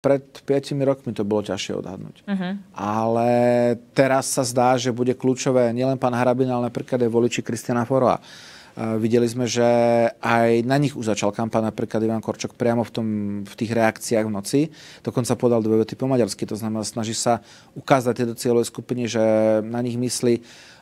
pred 5 rokmi to bolo ťažšie odhadnúť. Uh-huh. Ale teraz sa zdá, že bude kľúčové nielen pán Hrabina, ale napríklad aj voliči Kristiana Foroa. Uh, e, videli sme, že aj na nich už začal kampaň, napríklad Ivan Korčok priamo v, tom, v tých reakciách v noci. Dokonca podal dve vety po maďarsky, to znamená, snaží sa ukázať tejto cieľovej skupiny, že na nich myslí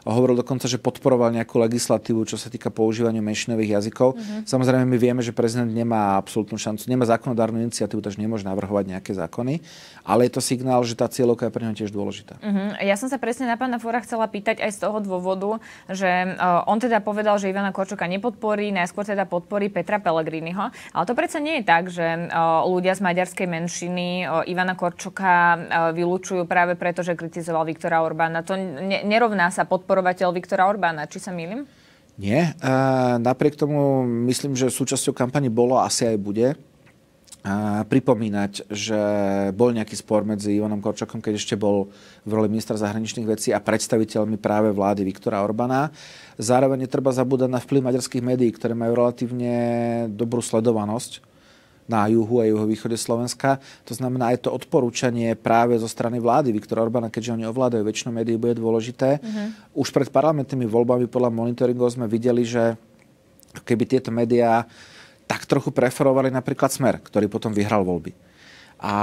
hovoril dokonca, že podporoval nejakú legislatívu, čo sa týka používania menšinových jazykov. Uh-huh. Samozrejme, my vieme, že prezident nemá absolútnu šancu, nemá zákonodárnu iniciatívu, takže nemôže navrhovať nejaké zákony, ale je to signál, že tá cieľovka je pre neho tiež dôležitá. Uh-huh. Ja som sa presne na pána Fora chcela pýtať aj z toho dôvodu, že uh, on teda povedal, že Ivana Korčoka nepodporí, najskôr teda podporí Petra Pellegriniho, ale to predsa nie je tak, že uh, ľudia z maďarskej menšiny uh, Ivana Korčoka vylúčujú práve preto, že kritizoval Viktora Orbána. To ne- nerovná sa podporovať podporovateľ Viktora Orbána, či sa milím? Nie. E, napriek tomu myslím, že súčasťou kampane bolo asi aj bude e, pripomínať, že bol nejaký spor medzi Ivanom Korčokom, keď ešte bol v roli ministra zahraničných vecí a predstaviteľmi práve vlády Viktora Orbána. Zároveň netreba zabúdať na vplyv maďarských médií, ktoré majú relatívne dobrú sledovanosť na juhu a juhovýchode Slovenska. To znamená, aj to odporúčanie práve zo strany vlády Viktora Orbána, keďže oni ovládajú väčšinu médií, bude dôležité. Uh-huh. Už pred parlamentnými voľbami podľa monitoringov sme videli, že keby tieto médiá tak trochu preferovali napríklad Smer, ktorý potom vyhral voľby a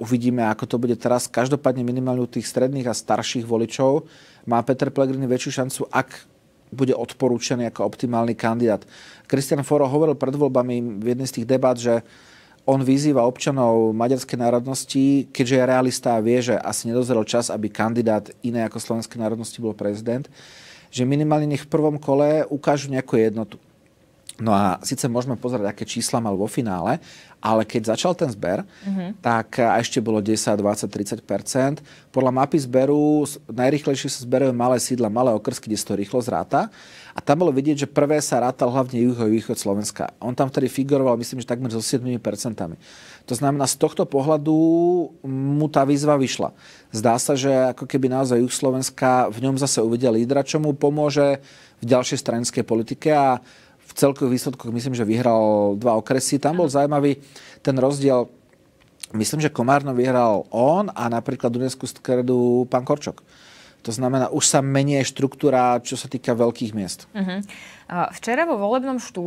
uvidíme, ako to bude teraz. Každopádne minimálne u tých stredných a starších voličov má Peter Pellegrini väčšiu šancu, ak bude odporúčený ako optimálny kandidát. Kristian Foro hovoril pred voľbami v jednej z tých debat, že on vyzýva občanov maďarskej národnosti, keďže je realista a vie, že asi nedozrel čas, aby kandidát iné ako slovenskej národnosti bol prezident, že minimálne nech v prvom kole ukážu nejakú jednotu. No a síce môžeme pozerať, aké čísla mal vo finále, ale keď začal ten zber, mm-hmm. tak ešte bolo 10, 20, 30 Podľa mapy zberu najrychlejšie sa zberajú malé sídla, malé okrsky, kde sa to rýchlo zráta. A tam bolo vidieť, že prvé sa rátal hlavne juho-východ Slovenska. On tam vtedy figuroval, myslím, že takmer so 7 percentami. To znamená, z tohto pohľadu mu tá výzva vyšla. Zdá sa, že ako keby naozaj juh Slovenska v ňom zase uvidia lídra, čo mu pomôže v ďalšej stranickej politike a v celkových výsledkoch myslím, že vyhral dva okresy. Tam bol zaujímavý ten rozdiel. Myslím, že Komárno vyhral on a napríklad Dunajskú stredu pán Korčok. To znamená, už sa menie štruktúra, čo sa týka veľkých miest. Uh-huh. Včera vo volebnom štúdiu